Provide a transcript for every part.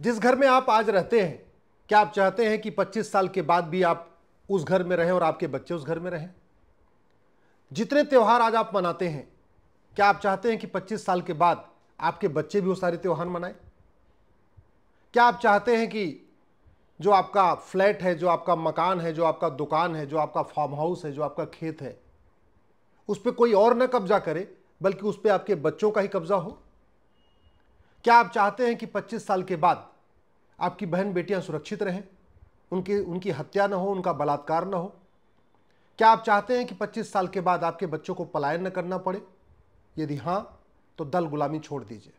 जिस घर में आप आज रहते हैं क्या आप चाहते हैं कि 25 साल के बाद भी आप उस घर में रहें और आपके बच्चे उस घर में रहें जितने त्यौहार आज आप मनाते हैं क्या आप चाहते हैं कि 25 साल के बाद आपके बच्चे भी वो सारे त्यौहार मनाएं क्या आप चाहते हैं कि जो आपका फ्लैट है जो आपका मकान है जो आपका दुकान है जो आपका फार्म हाउस है जो आपका खेत है उस पर कोई और न कब्जा करे बल्कि उस पर आपके बच्चों का ही कब्जा हो क्या आप चाहते हैं कि 25 साल के बाद आपकी बहन बेटियां सुरक्षित रहें उनकी उनकी हत्या ना हो उनका बलात्कार ना हो क्या आप चाहते हैं कि 25 साल के बाद आपके बच्चों को पलायन न करना पड़े यदि हाँ तो दल गुलामी छोड़ दीजिए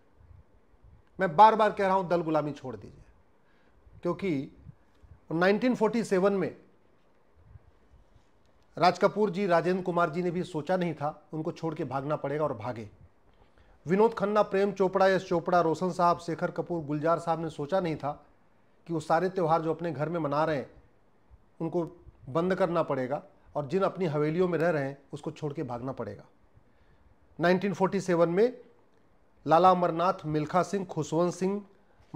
मैं बार बार कह रहा हूँ दल गुलामी छोड़ दीजिए क्योंकि 1947 में राज कपूर जी राजेंद्र कुमार जी ने भी सोचा नहीं था उनको छोड़ के भागना पड़ेगा और भागे विनोद खन्ना प्रेम चोपड़ा यश चोपड़ा रोशन साहब शेखर कपूर गुलजार साहब ने सोचा नहीं था कि वो सारे त्यौहार जो अपने घर में मना रहे हैं उनको बंद करना पड़ेगा और जिन अपनी हवेलियों में रह रहे हैं उसको छोड़ के भागना पड़ेगा 1947 में लाला अमरनाथ मिल्खा सिंह खुशवंत सिंह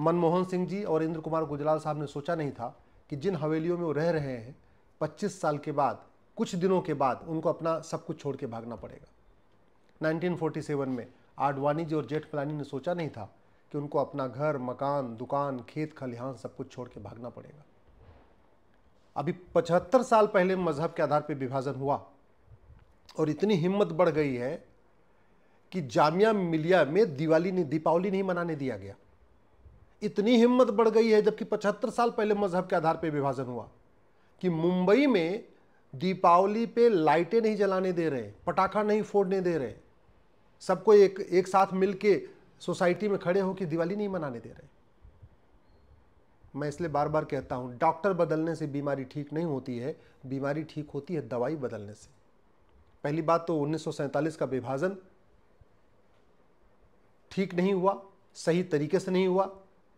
मनमोहन सिंह जी और इंद्र कुमार गुजराल साहब ने सोचा नहीं था कि जिन हवेलियों में वो रह रहे हैं 25 साल के बाद कुछ दिनों के बाद उनको अपना सब कुछ छोड़ के भागना पड़ेगा 1947 में आडवाणी जी और जेठमलानी ने सोचा नहीं था कि उनको अपना घर मकान दुकान खेत खलिहान सब कुछ छोड़ के भागना पड़ेगा अभी पचहत्तर साल पहले मजहब के आधार पर विभाजन हुआ और इतनी हिम्मत बढ़ गई है कि जामिया मिलिया में दिवाली नहीं दीपावली नहीं मनाने दिया गया इतनी हिम्मत बढ़ गई है जबकि पचहत्तर साल पहले मजहब के आधार पर विभाजन हुआ कि मुंबई में दीपावली पे लाइटें नहीं जलाने दे रहे पटाखा नहीं फोड़ने दे रहे सबको एक एक साथ मिल के सोसाइटी में खड़े हो कि दिवाली नहीं मनाने दे रहे मैं इसलिए बार बार कहता हूँ डॉक्टर बदलने से बीमारी ठीक नहीं होती है बीमारी ठीक होती है दवाई बदलने से पहली बात तो उन्नीस का विभाजन ठीक नहीं हुआ सही तरीके से नहीं हुआ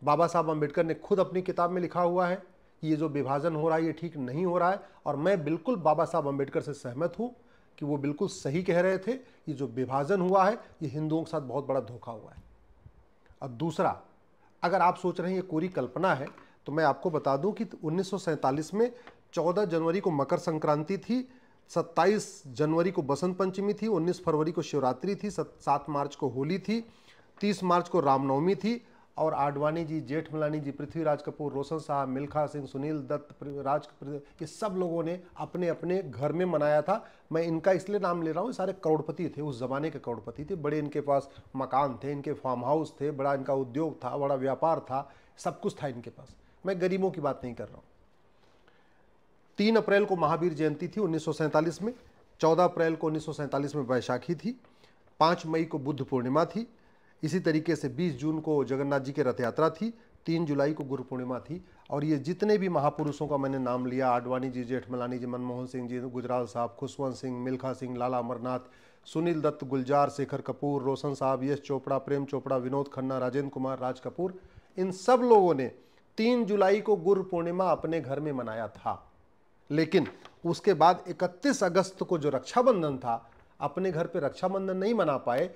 बाबा साहब अम्बेडकर ने खुद अपनी किताब में लिखा हुआ है कि ये जो विभाजन हो रहा है ये ठीक नहीं हो रहा है और मैं बिल्कुल बाबा साहब अम्बेडकर से सहमत हूँ कि वो बिल्कुल सही कह रहे थे ये जो विभाजन हुआ है ये हिंदुओं के साथ बहुत बड़ा धोखा हुआ है अब दूसरा अगर आप सोच रहे हैं ये कोरी कल्पना है तो मैं आपको बता दूं कि उन्नीस में 14 जनवरी को मकर संक्रांति थी 27 जनवरी को बसंत पंचमी थी 19 फरवरी को शिवरात्रि थी 7 मार्च को होली थी 30 मार्च को रामनवमी थी और आडवाणी जी जेठमलानी जी पृथ्वीराज कपूर रोशन शाह मिल्खा सिंह सुनील दत्त राज ये सब लोगों ने अपने अपने घर में मनाया था मैं इनका इसलिए नाम ले रहा हूँ सारे करोड़पति थे उस ज़माने के करोड़पति थे बड़े इनके पास मकान थे इनके फार्म हाउस थे बड़ा इनका उद्योग था बड़ा व्यापार था सब कुछ था इनके पास मैं गरीबों की बात नहीं कर रहा हूँ तीन अप्रैल को महावीर जयंती थी उन्नीस में चौदह अप्रैल को उन्नीस में वैशाखी थी पाँच मई को बुद्ध पूर्णिमा थी इसी तरीके से 20 जून को जगन्नाथ जी की रथ यात्रा थी तीन जुलाई को गुरु पूर्णिमा थी और ये जितने भी महापुरुषों का मैंने नाम लिया आडवाणी जी जेठमलानी जी मनमोहन सिंह जी गुजराल साहब खुशवंत सिंह मिल्खा सिंह लाला अमरनाथ सुनील दत्त गुलजार शेखर कपूर रोशन साहब यश चोपड़ा प्रेम चोपड़ा विनोद खन्ना राजेंद्र कुमार राज कपूर इन सब लोगों ने तीन जुलाई को गुरु पूर्णिमा अपने घर में मनाया था लेकिन उसके बाद 31 अगस्त को जो रक्षाबंधन था अपने घर पे रक्षाबंधन नहीं मना पाए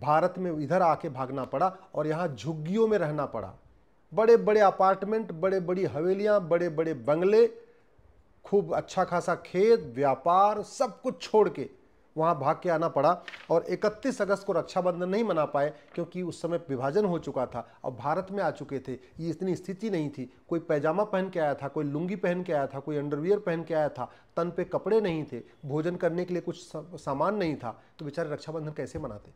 भारत में इधर आके भागना पड़ा और यहाँ झुग्गियों में रहना पड़ा बड़े बड़े अपार्टमेंट बड़े बड़ी हवेलियाँ बड़े बड़े बंगले खूब अच्छा खासा खेत व्यापार सब कुछ छोड़ के वहाँ भाग के आना पड़ा और 31 अगस्त को रक्षाबंधन नहीं मना पाए क्योंकि उस समय विभाजन हो चुका था और भारत में आ चुके थे ये इतनी स्थिति नहीं थी कोई पैजामा पहन के आया था कोई लुंगी पहन के आया था कोई अंडरवियर पहन के आया था तन पे कपड़े नहीं थे भोजन करने के लिए कुछ सामान नहीं था तो बेचारे रक्षाबंधन कैसे मनाते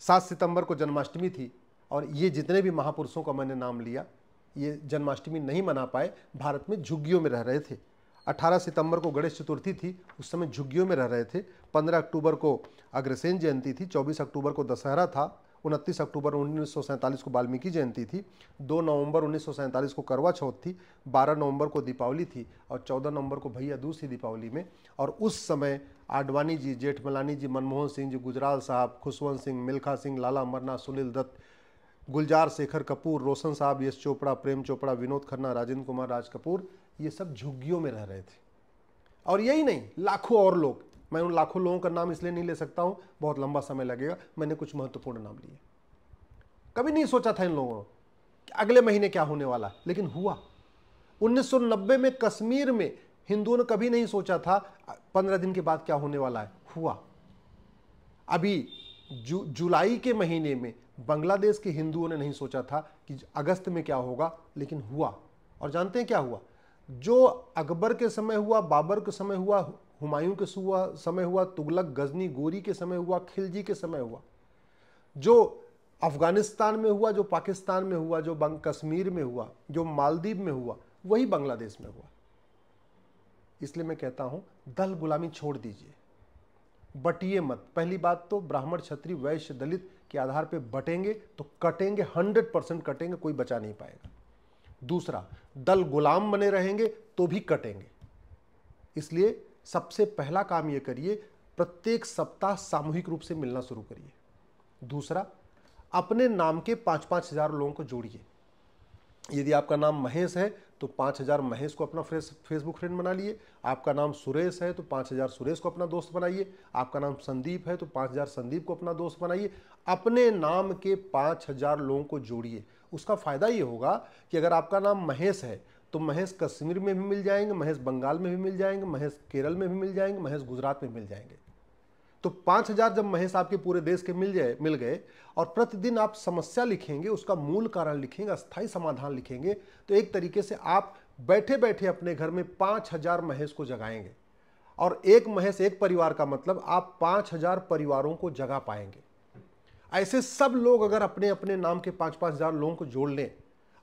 सात सितंबर को जन्माष्टमी थी और ये जितने भी महापुरुषों का मैंने नाम लिया ये जन्माष्टमी नहीं मना पाए भारत में झुग्गियों में रह रहे थे 18 सितंबर को गणेश चतुर्थी थी उस समय झुग्गियों में रह रहे थे 15 अक्टूबर को अग्रसेन जयंती थी 24 अक्टूबर को दशहरा था उनतीस अक्टूबर उन्नीस को वाल्मीकि जयंती थी दो नवंबर उन्नीस को करवा चौथ थी बारह नवंबर को दीपावली थी और चौदह नवंबर को भैया दूस थी दीपावली में और उस समय आडवाणी जी जेठमलानी जी मनमोहन सिंह जी गुजराल साहब खुशवंत सिंह मिल्खा सिंह लाला अमरनाथ सुनील दत्त गुलजार शेखर कपूर रोशन साहब यश चोपड़ा प्रेम चोपड़ा विनोद खन्ना राजेंद्र कुमार राज कपूर ये सब झुग्गियों में रह रहे थे और यही नहीं लाखों और लोग मैं उन लाखों लोगों का नाम इसलिए नहीं ले सकता हूं बहुत लंबा समय लगेगा मैंने कुछ महत्वपूर्ण नाम लिए कभी नहीं सोचा था इन लोगों कि अगले महीने क्या होने वाला है लेकिन हुआ 1990 में कश्मीर में हिंदुओं ने कभी नहीं सोचा था पंद्रह दिन के बाद क्या होने वाला है हुआ अभी जु, जुलाई के महीने में बांग्लादेश के हिंदुओं ने नहीं सोचा था कि अगस्त में क्या होगा लेकिन हुआ और जानते हैं क्या हुआ जो अकबर के समय हुआ बाबर के समय हुआ हुमायूं के हुआ समय हुआ तुगलक गजनी गोरी के समय हुआ खिलजी के समय हुआ जो अफगानिस्तान में हुआ जो पाकिस्तान में हुआ जो कश्मीर में हुआ जो मालदीव में हुआ वही बांग्लादेश में हुआ इसलिए मैं कहता हूं दल गुलामी छोड़ दीजिए बटिए मत पहली बात तो ब्राह्मण छत्री वैश्य दलित के आधार पर बटेंगे तो कटेंगे हंड्रेड परसेंट कटेंगे कोई बचा नहीं पाएगा दूसरा दल गुलाम बने रहेंगे तो भी कटेंगे इसलिए सबसे पहला काम ये करिए प्रत्येक सप्ताह सामूहिक रूप से मिलना शुरू करिए दूसरा अपने नाम के पाँच पाँच हज़ार लोगों को जोड़िए यदि आपका नाम महेश है तो पाँच हज़ार महेश को अपना फ्रेस फेसबुक फ्रेंड बना लिए आपका नाम सुरेश है तो पाँच हज़ार सुरेश को अपना दोस्त बनाइए आपका नाम संदीप है तो पाँच हज़ार संदीप को अपना दोस्त बनाइए अपने नाम के पाँच हज़ार लोगों को जोड़िए उसका फ़ायदा ये होगा कि अगर आपका नाम महेश है तो महेश कश्मीर में भी मिल जाएंगे महेश बंगाल में भी मिल जाएंगे महेश केरल में भी मिल जाएंगे महेश गुजरात में मिल जाएंगे तो पाँच हजार जब महेश आपके पूरे देश के मिल जाए मिल गए और प्रतिदिन आप समस्या लिखेंगे उसका मूल कारण लिखेंगे अस्थायी समाधान लिखेंगे तो एक तरीके से आप बैठे बैठे अपने घर में पाँच हजार महेश को जगाएंगे और एक महेश एक परिवार का मतलब आप पाँच हजार परिवारों को जगा पाएंगे ऐसे सब लोग अगर अपने अपने नाम के पाँच पाँच हजार लोगों को जोड़ लें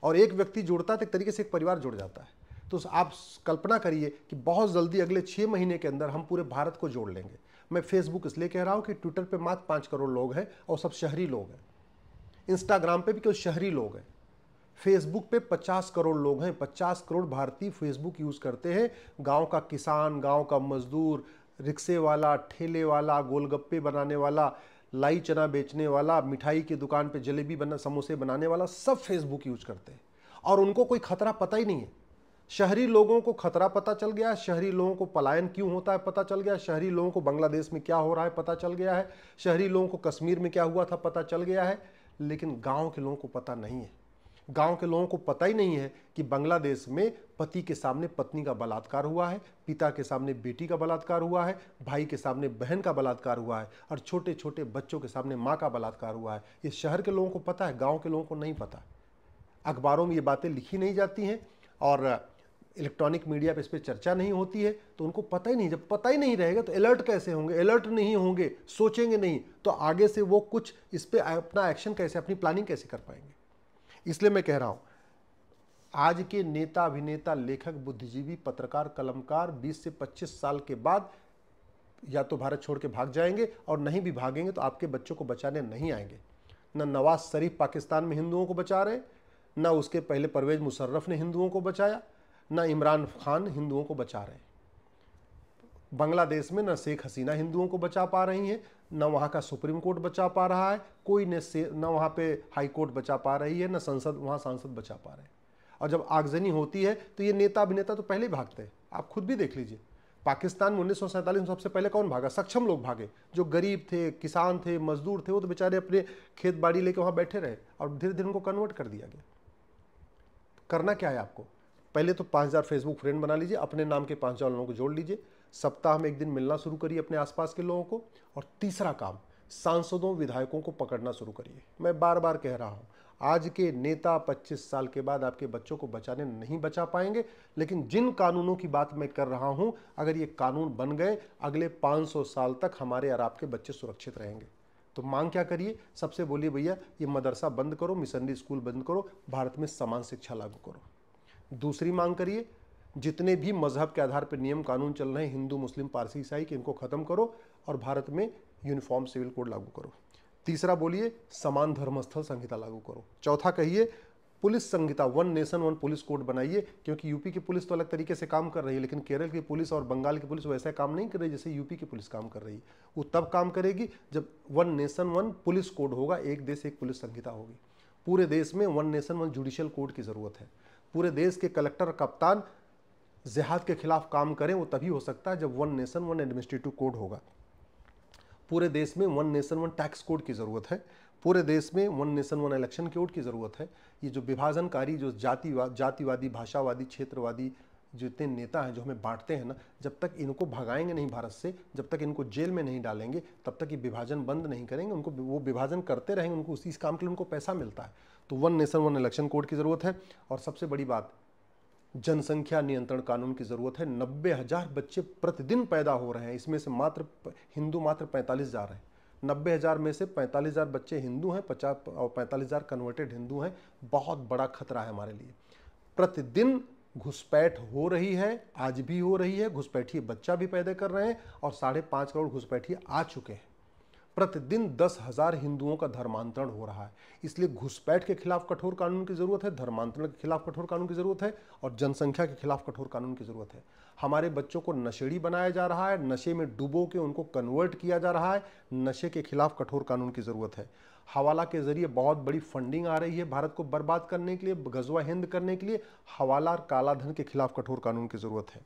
और एक व्यक्ति जुड़ता है तो एक तरीके से एक परिवार जुड़ जाता है तो आप कल्पना करिए कि बहुत जल्दी अगले छः महीने के अंदर हम पूरे भारत को जोड़ लेंगे मैं फेसबुक इसलिए कह रहा हूँ कि ट्विटर पर मात्र पाँच करोड़ लोग हैं और सब शहरी लोग हैं इंस्टाग्राम पर भी केवल शहरी लोग हैं फेसबुक पे 50 करोड़ लोग हैं 50 करोड़ भारतीय फेसबुक यूज़ करते हैं गांव का किसान गांव का मजदूर रिक्शे वाला ठेले वाला गोलगप्पे बनाने वाला लाई चना बेचने वाला मिठाई की दुकान पे जलेबी बना समोसे बनाने वाला सब फेसबुक यूज करते हैं और उनको कोई खतरा पता ही नहीं है शहरी लोगों को खतरा पता चल गया शहरी लोगों को पलायन क्यों होता है पता चल गया शहरी लोगों को बांग्लादेश में क्या हो रहा है पता चल गया है शहरी लोगों को कश्मीर में क्या हुआ था पता चल गया है लेकिन गाँव के लोगों को पता नहीं है गांव के लोगों को पता ही नहीं है कि बांग्लादेश में पति के सामने पत्नी का बलात्कार हुआ है पिता के सामने बेटी का बलात्कार हुआ है भाई के सामने बहन का बलात्कार हुआ है और छोटे छोटे बच्चों के सामने माँ का बलात्कार हुआ है ये शहर के लोगों को पता है गाँव के लोगों को नहीं पता अखबारों में ये बातें लिखी नहीं जाती हैं और इलेक्ट्रॉनिक मीडिया पे इस पर चर्चा नहीं होती है तो उनको पता ही नहीं जब पता ही नहीं रहेगा तो अलर्ट कैसे होंगे अलर्ट नहीं होंगे सोचेंगे नहीं तो आगे से वो कुछ इस पर अपना एक्शन कैसे अपनी प्लानिंग कैसे कर पाएंगे इसलिए मैं कह रहा हूँ आज के नेता अभिनेता लेखक बुद्धिजीवी पत्रकार कलमकार 20 से 25 साल के बाद या तो भारत छोड़ के भाग जाएंगे और नहीं भी भागेंगे तो आपके बच्चों को बचाने नहीं आएंगे ना नवाज शरीफ पाकिस्तान में हिंदुओं को बचा रहे ना उसके पहले परवेज मुशर्रफ ने हिंदुओं को बचाया ना इमरान खान हिंदुओं को बचा रहे हैं बांग्लादेश में न शेख हसीना हिंदुओं को बचा पा रही हैं न वहाँ का सुप्रीम कोर्ट बचा पा रहा है कोई न से न वहाँ पर हाई कोर्ट बचा पा रही है न संसद वहाँ सांसद बचा पा रहे हैं और जब आगजनी होती है तो ये नेता अभिनेता तो पहले ही भागते हैं आप खुद भी देख लीजिए पाकिस्तान में उन्नीस में सबसे पहले कौन भागा सक्षम लोग भागे जो गरीब थे किसान थे मजदूर थे वो तो बेचारे अपने खेत बाड़ी लेके वहाँ बैठे रहे और धीरे धीरे उनको कन्वर्ट कर दिया गया करना क्या है आपको पहले तो पाँच हज़ार फेसबुक फ्रेंड बना लीजिए अपने नाम के पाँच हज़ार लोगों को जोड़ लीजिए सप्ताह में एक दिन मिलना शुरू करिए अपने आसपास के लोगों को और तीसरा काम सांसदों विधायकों को पकड़ना शुरू करिए मैं बार बार कह रहा हूँ आज के नेता 25 साल के बाद आपके बच्चों को बचाने नहीं बचा पाएंगे लेकिन जिन कानूनों की बात मैं कर रहा हूँ अगर ये कानून बन गए अगले 500 साल तक हमारे और आपके बच्चे सुरक्षित रहेंगे तो मांग क्या करिए सबसे बोलिए भैया ये मदरसा बंद करो मिशनरी स्कूल बंद करो भारत में समान शिक्षा लागू करो दूसरी मांग करिए जितने भी मजहब के आधार पर नियम कानून चल रहे हैं हिंदू मुस्लिम पारसी ईसाई के इनको ख़त्म करो और भारत में यूनिफॉर्म सिविल कोड लागू करो तीसरा बोलिए समान धर्मस्थल संहिता लागू करो चौथा कहिए पुलिस संहिता one nation one police code बनाइए क्योंकि यूपी की पुलिस तो अलग तरीके से काम कर रही है लेकिन केरल की पुलिस और बंगाल की पुलिस वैसा काम नहीं कर रही जैसे यूपी की पुलिस काम कर रही है वो तब काम करेगी जब one nation one police code होगा एक देश एक पुलिस संहिता होगी पूरे देश में one nation one judicial code की ज़रूरत है पूरे देश के कलेक्टर कप्तान जिहाद के खिलाफ काम करें वो तभी हो सकता है जब one nation one administrative code होगा पूरे देश में one nation one tax code की ज़रूरत है पूरे देश में one nation one election code की ज़रूरत है ये जो विभाजनकारी जो जातिवाद जातिवादी भाषावादी क्षेत्रवादी जितने नेता हैं जो हमें बांटते हैं ना जब तक इनको भगाएंगे नहीं भारत से जब तक इनको जेल में नहीं डालेंगे तब तक ये विभाजन बंद नहीं करेंगे उनको वो विभाजन करते रहेंगे उनको उसी इस काम के लिए उनको पैसा मिलता है तो one nation one election code की ज़रूरत है और सबसे बड़ी बात जनसंख्या नियंत्रण कानून की ज़रूरत है नब्बे हज़ार बच्चे प्रतिदिन पैदा हो रहे हैं इसमें से मात्र हिंदू मात्र पैंतालीस हज़ार हैं नब्बे हज़ार में से पैंतालीस हज़ार बच्चे हिंदू हैं पचास और पैंतालीस हज़ार कन्वर्टेड हिंदू हैं बहुत बड़ा खतरा है हमारे लिए प्रतिदिन घुसपैठ हो रही है आज भी हो रही है घुसपैठिए बच्चा भी पैदा कर रहे हैं और साढ़े पाँच करोड़ घुसपैठिए आ चुके हैं प्रतिदिन दस हजार हिंदुओं का धर्मांतरण हो रहा है इसलिए घुसपैठ के खिलाफ कठोर कानून की ज़रूरत है धर्मांतरण के खिलाफ कठोर कानून की ज़रूरत है और जनसंख्या के खिलाफ कठोर कानून की ज़रूरत है हमारे बच्चों को नशेड़ी बनाया जा रहा है नशे में डूबो के उनको कन्वर्ट किया जा रहा है नशे के खिलाफ कठोर कानून की ज़रूरत है हवाला के ज़रिए बहुत बड़ी फंडिंग आ रही है भारत को बर्बाद करने के लिए गजवा हिंद करने के लिए हवाला और कालाधन के खिलाफ कठोर कानून की ज़रूरत है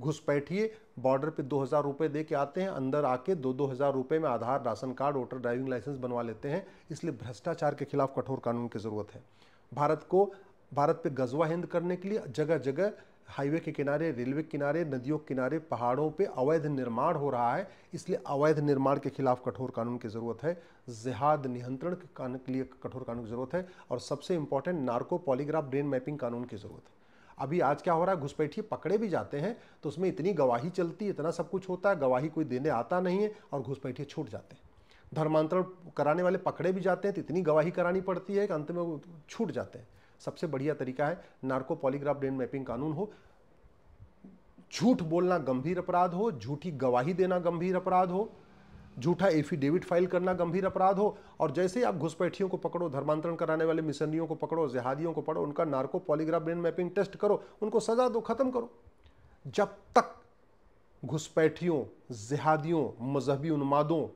घुसपैठिए बॉर्डर पे दो हज़ार रुपये दे के आते हैं अंदर आके दो दो हज़ार रुपये में Aadhaar ration card voter driving license बनवा लेते हैं इसलिए भ्रष्टाचार के खिलाफ कठोर कानून की ज़रूरत है भारत को भारत पे गजवा हिंद करने के लिए जगह जगह हाईवे के किनारे रेलवे के किनारे नदियों के किनारे पहाड़ों पे अवैध निर्माण हो रहा है इसलिए अवैध निर्माण के खिलाफ कठोर कानून की ज़रूरत है जिहाद नियंत्रण के लिए कठोर कानून की ज़रूरत है और सबसे important narco polygraph brain mapping कानून की ज़रूरत है अभी आज क्या हो रहा है घुसपैठिए पकड़े भी जाते हैं तो उसमें इतनी गवाही चलती इतना सब कुछ होता है गवाही कोई देने आता नहीं है और घुसपैठिए छूट जाते हैं धर्मांतरण कराने वाले पकड़े भी जाते हैं तो इतनी गवाही करानी पड़ती है कि अंत में वो छूट जाते हैं सबसे बढ़िया तरीका है नार्को पॉलीग्राफ ब्रेन मैपिंग कानून हो झूठ बोलना गंभीर अपराध हो झूठी गवाही देना गंभीर अपराध हो झूठा एफिडेविट फाइल करना गंभीर अपराध हो और जैसे ही आप घुसपैठियों को पकड़ो धर्मांतरण कराने वाले मिशनरियों को पकड़ो जिहादियों को पकड़ो उनका narco polygraph brain mapping test करो उनको सजा दो खत्म करो जब तक घुसपैठियों जिहादियों मजहबी उन्मादों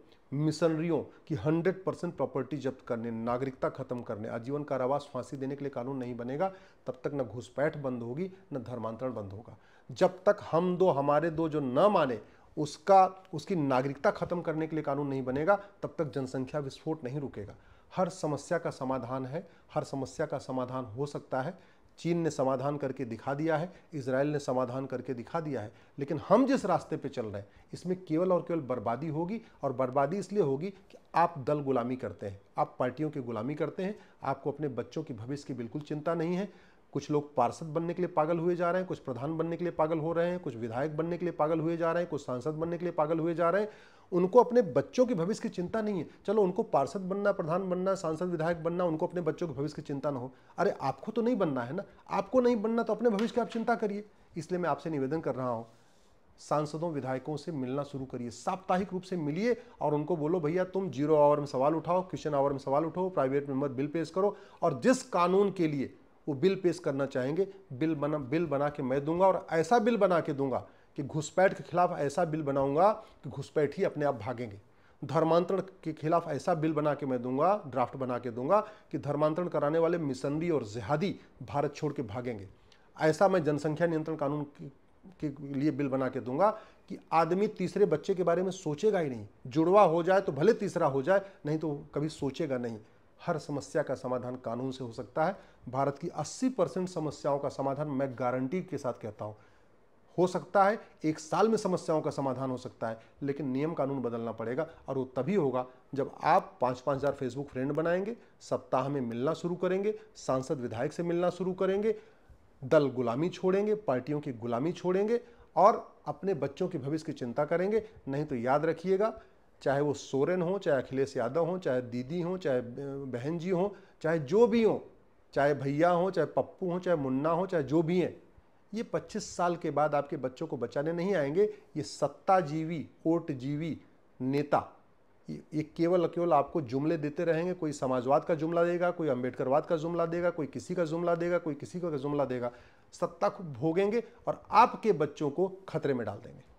मिशनरियों की 100 परसेंट प्रॉपर्टी जब्त करने नागरिकता खत्म करने आजीवन कारावास फांसी देने के लिए कानून नहीं बनेगा तब तक न घुसपैठ बंद होगी न धर्मांतरण बंद होगा जब तक हम दो हमारे दो जो न माने उसका उसकी नागरिकता खत्म करने के लिए कानून नहीं बनेगा तब तक जनसंख्या विस्फोट नहीं रुकेगा हर समस्या का समाधान है हर समस्या का समाधान हो सकता है चीन ने समाधान करके दिखा दिया है इसराइल ने समाधान करके दिखा दिया है लेकिन हम जिस रास्ते पे चल रहे हैं इसमें केवल और केवल बर्बादी होगी और बर्बादी इसलिए होगी कि आप दल गुलामी करते हैं आप पार्टियों की गुलामी करते हैं आपको अपने बच्चों की भविष्य की बिल्कुल चिंता नहीं है कुछ लोग पार्षद बनने के लिए पागल हुए जा रहे हैं कुछ प्रधान बनने के लिए पागल हो रहे हैं कुछ विधायक बनने के लिए पागल हुए जा रहे हैं कुछ सांसद बनने के लिए पागल हुए जा रहे हैं उनको अपने बच्चों के भविष्य की चिंता नहीं है चलो उनको पार्षद बनना प्रधान बनना सांसद विधायक बनना उनको अपने बच्चों के भविष्य की चिंता ना हो अरे आपको तो नहीं बनना है ना आपको नहीं बनना तो अपने भविष्य की आप चिंता करिए इसलिए मैं आपसे निवेदन कर रहा हूँ सांसदों विधायकों से मिलना शुरू करिए साप्ताहिक रूप से मिलिए और उनको बोलो भैया तुम जीरो आवर में सवाल उठाओ क्वेश्चन आवर में सवाल उठाओ प्राइवेट में मत बिल पेश करो और जिस कानून के लिए वो बिल पेश करना चाहेंगे बिल बना बिल बना के मैं दूंगा और ऐसा बिल बना के दूंगा कि घुसपैठ के खिलाफ ऐसा बिल बनाऊंगा कि घुसपैठ ही अपने आप भागेंगे धर्मांतरण के खिलाफ ऐसा बिल बना के मैं दूंगा ड्राफ्ट बना के दूंगा कि धर्मांतरण कराने वाले मिसंदी और जिहादी भारत छोड़ के भागेंगे ऐसा मैं जनसंख्या नियंत्रण कानून के लिए बिल बना के दूंगा कि आदमी तीसरे बच्चे के बारे में सोचेगा ही नहीं जुड़वा हो जाए तो भले तीसरा हो जाए नहीं तो कभी सोचेगा नहीं हर समस्या का समाधान कानून से हो सकता है भारत की 80 परसेंट समस्याओं का समाधान मैं गारंटी के साथ कहता हूँ हो सकता है एक साल में समस्याओं का समाधान हो सकता है लेकिन नियम कानून बदलना पड़ेगा और वो तभी होगा जब आप पाँच पाँच हज़ार फेसबुक फ्रेंड बनाएंगे सप्ताह में मिलना शुरू करेंगे सांसद विधायक से मिलना शुरू करेंगे दल गुलामी छोड़ेंगे पार्टियों की गुलामी छोड़ेंगे और अपने बच्चों के भविष्य की चिंता करेंगे नहीं तो याद रखिएगा चाहे वो सोरेन हो चाहे अखिलेश यादव हो चाहे दीदी हो चाहे बहन जी हो चाहे जो भी हो चाहे भैया हो चाहे पप्पू हो चाहे मुन्ना हो चाहे जो भी हैं ये 25 साल के बाद आपके बच्चों को बचाने नहीं आएंगे ये सत्ताजीवी कोटजीवी नेता ये केवल केवल आपको जुमले देते रहेंगे कोई समाजवाद का जुमला देगा कोई अम्बेडकरवाद का जुमला देगा कोई किसी का जुमला देगा कोई किसी का जुमला देगा सत्ता को भोगेंगे और आपके बच्चों को खतरे में डाल देंगे